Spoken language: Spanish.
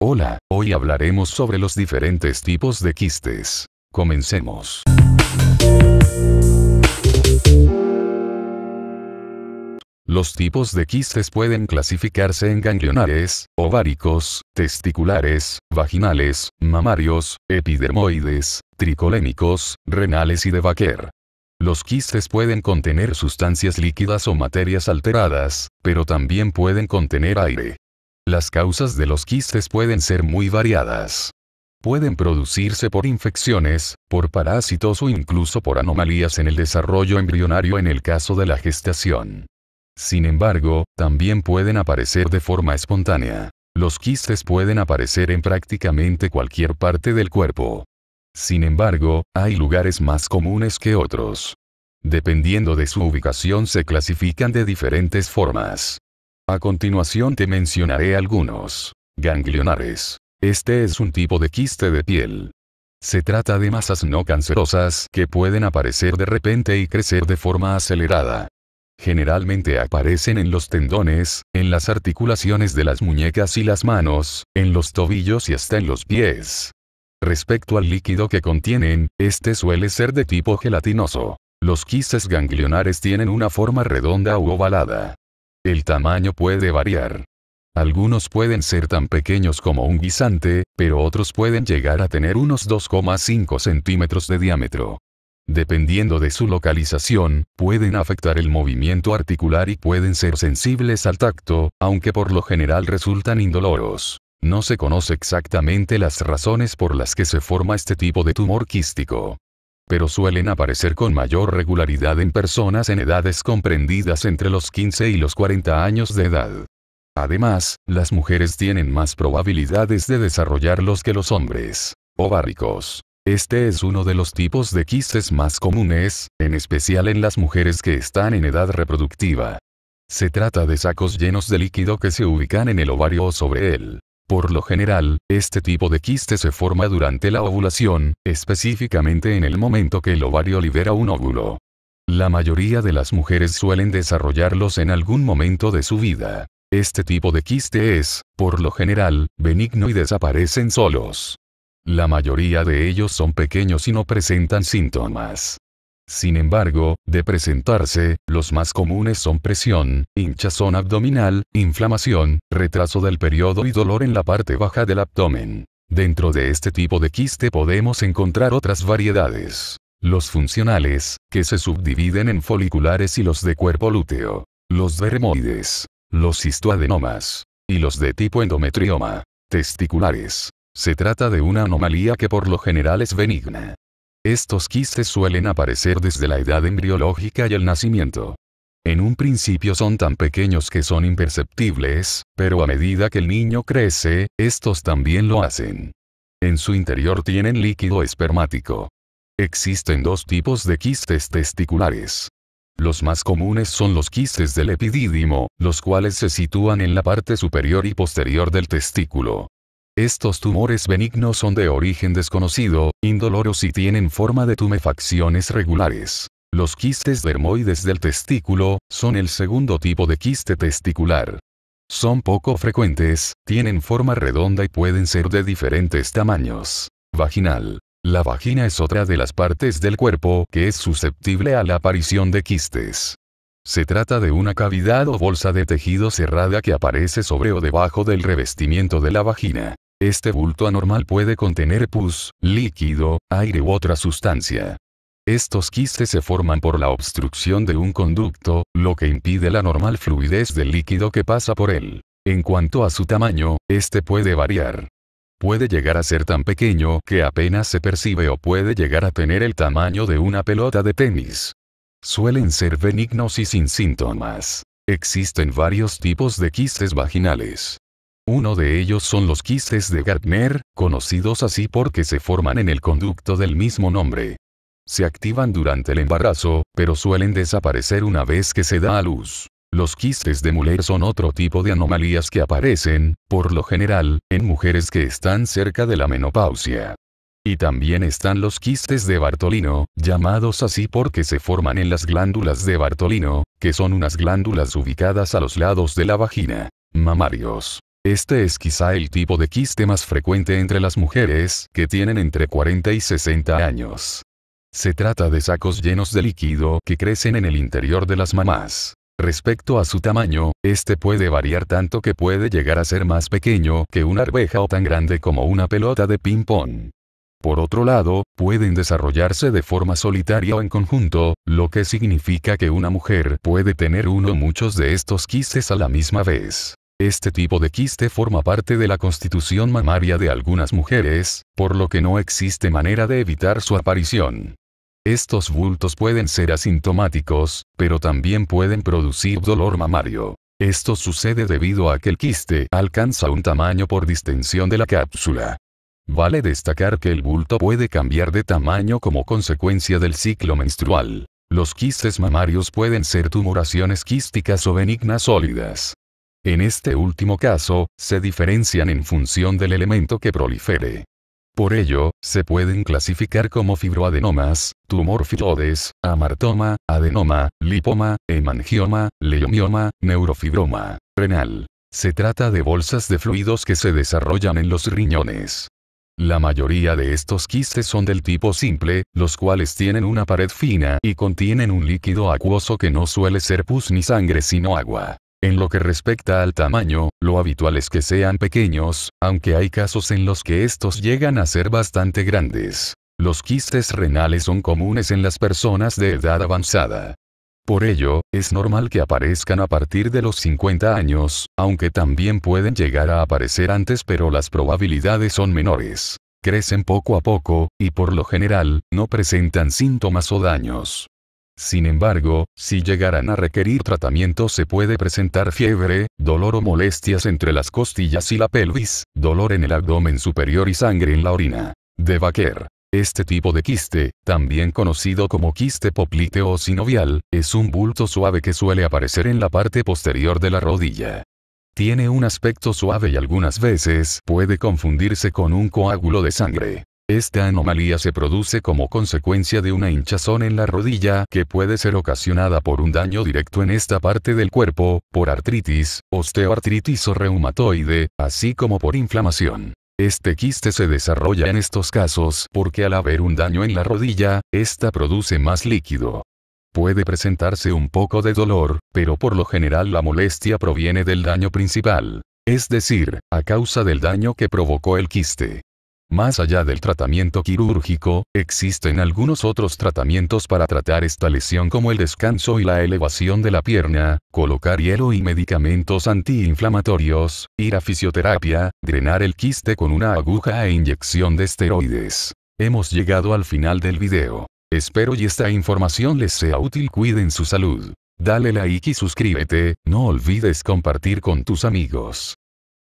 Hola, hoy hablaremos sobre los diferentes tipos de quistes. Comencemos. Los tipos de quistes pueden clasificarse en ganglionares, ováricos, testiculares, vaginales, mamarios, epidermoides, tricolémicos, renales y de Baker. Los quistes pueden contener sustancias líquidas o materias alteradas, pero también pueden contener aire. Las causas de los quistes pueden ser muy variadas. Pueden producirse por infecciones, por parásitos o incluso por anomalías en el desarrollo embrionario en el caso de la gestación. Sin embargo, también pueden aparecer de forma espontánea. Los quistes pueden aparecer en prácticamente cualquier parte del cuerpo. Sin embargo, hay lugares más comunes que otros. Dependiendo de su ubicación se clasifican de diferentes formas. A continuación te mencionaré algunos. Ganglionares. Este es un tipo de quiste de piel. Se trata de masas no cancerosas que pueden aparecer de repente y crecer de forma acelerada. Generalmente aparecen en los tendones, en las articulaciones de las muñecas y las manos, en los tobillos y hasta en los pies. Respecto al líquido que contienen, este suele ser de tipo gelatinoso. Los quistes ganglionares tienen una forma redonda u ovalada. El tamaño puede variar. Algunos pueden ser tan pequeños como un guisante, pero otros pueden llegar a tener unos 2,5 centímetros de diámetro. Dependiendo de su localización, pueden afectar el movimiento articular y pueden ser sensibles al tacto, aunque por lo general resultan indoloros. No se conoce exactamente las razones por las que se forma este tipo de tumor quístico pero suelen aparecer con mayor regularidad en personas en edades comprendidas entre los 15 y los 40 años de edad. Además, las mujeres tienen más probabilidades de desarrollarlos que los hombres. Ováricos. Este es uno de los tipos de quistes más comunes, en especial en las mujeres que están en edad reproductiva. Se trata de sacos llenos de líquido que se ubican en el ovario o sobre él. Por lo general, este tipo de quiste se forma durante la ovulación, específicamente en el momento que el ovario libera un óvulo. La mayoría de las mujeres suelen desarrollarlos en algún momento de su vida. Este tipo de quiste es, por lo general, benigno y desaparecen solos. La mayoría de ellos son pequeños y no presentan síntomas. Sin embargo, de presentarse, los más comunes son presión, hinchazón abdominal, inflamación, retraso del periodo y dolor en la parte baja del abdomen. Dentro de este tipo de quiste podemos encontrar otras variedades. Los funcionales, que se subdividen en foliculares y los de cuerpo lúteo. Los dermoides. Los histoadenomas, Y los de tipo endometrioma. Testiculares. Se trata de una anomalía que por lo general es benigna. Estos quistes suelen aparecer desde la edad embriológica y el nacimiento. En un principio son tan pequeños que son imperceptibles, pero a medida que el niño crece, estos también lo hacen. En su interior tienen líquido espermático. Existen dos tipos de quistes testiculares. Los más comunes son los quistes del epidídimo, los cuales se sitúan en la parte superior y posterior del testículo. Estos tumores benignos son de origen desconocido, indoloros y tienen forma de tumefacciones regulares. Los quistes dermoides del testículo, son el segundo tipo de quiste testicular. Son poco frecuentes, tienen forma redonda y pueden ser de diferentes tamaños. Vaginal. La vagina es otra de las partes del cuerpo que es susceptible a la aparición de quistes. Se trata de una cavidad o bolsa de tejido cerrada que aparece sobre o debajo del revestimiento de la vagina. Este bulto anormal puede contener pus, líquido, aire u otra sustancia. Estos quistes se forman por la obstrucción de un conducto, lo que impide la normal fluidez del líquido que pasa por él. En cuanto a su tamaño, este puede variar. Puede llegar a ser tan pequeño que apenas se percibe o puede llegar a tener el tamaño de una pelota de tenis. Suelen ser benignos y sin síntomas. Existen varios tipos de quistes vaginales. Uno de ellos son los quistes de Gartner, conocidos así porque se forman en el conducto del mismo nombre. Se activan durante el embarazo, pero suelen desaparecer una vez que se da a luz. Los quistes de Muller son otro tipo de anomalías que aparecen, por lo general, en mujeres que están cerca de la menopausia. Y también están los quistes de Bartolino, llamados así porque se forman en las glándulas de Bartolino, que son unas glándulas ubicadas a los lados de la vagina. Mamarios. Este es quizá el tipo de quiste más frecuente entre las mujeres que tienen entre 40 y 60 años. Se trata de sacos llenos de líquido que crecen en el interior de las mamás. Respecto a su tamaño, este puede variar tanto que puede llegar a ser más pequeño que una arveja o tan grande como una pelota de ping-pong. Por otro lado, pueden desarrollarse de forma solitaria o en conjunto, lo que significa que una mujer puede tener uno o muchos de estos quistes a la misma vez. Este tipo de quiste forma parte de la constitución mamaria de algunas mujeres, por lo que no existe manera de evitar su aparición. Estos bultos pueden ser asintomáticos, pero también pueden producir dolor mamario. Esto sucede debido a que el quiste alcanza un tamaño por distensión de la cápsula. Vale destacar que el bulto puede cambiar de tamaño como consecuencia del ciclo menstrual. Los quistes mamarios pueden ser tumoraciones quísticas o benignas sólidas. En este último caso, se diferencian en función del elemento que prolifere. Por ello, se pueden clasificar como fibroadenomas, tumor filodes, amartoma, adenoma, lipoma, hemangioma, leomioma, neurofibroma, renal. Se trata de bolsas de fluidos que se desarrollan en los riñones. La mayoría de estos quistes son del tipo simple, los cuales tienen una pared fina y contienen un líquido acuoso que no suele ser pus ni sangre sino agua. En lo que respecta al tamaño, lo habitual es que sean pequeños, aunque hay casos en los que estos llegan a ser bastante grandes. Los quistes renales son comunes en las personas de edad avanzada. Por ello, es normal que aparezcan a partir de los 50 años, aunque también pueden llegar a aparecer antes pero las probabilidades son menores. Crecen poco a poco, y por lo general, no presentan síntomas o daños. Sin embargo, si llegaran a requerir tratamiento se puede presentar fiebre, dolor o molestias entre las costillas y la pelvis, dolor en el abdomen superior y sangre en la orina. De Baker. Este tipo de quiste, también conocido como quiste popliteo o sinovial, es un bulto suave que suele aparecer en la parte posterior de la rodilla. Tiene un aspecto suave y algunas veces puede confundirse con un coágulo de sangre. Esta anomalía se produce como consecuencia de una hinchazón en la rodilla que puede ser ocasionada por un daño directo en esta parte del cuerpo, por artritis, osteoartritis o reumatoide, así como por inflamación. Este quiste se desarrolla en estos casos porque al haber un daño en la rodilla, ésta produce más líquido. Puede presentarse un poco de dolor, pero por lo general la molestia proviene del daño principal, es decir, a causa del daño que provocó el quiste. Más allá del tratamiento quirúrgico, existen algunos otros tratamientos para tratar esta lesión como el descanso y la elevación de la pierna, colocar hielo y medicamentos antiinflamatorios, ir a fisioterapia, drenar el quiste con una aguja e inyección de esteroides. Hemos llegado al final del video. Espero y esta información les sea útil cuiden su salud. Dale like y suscríbete, no olvides compartir con tus amigos.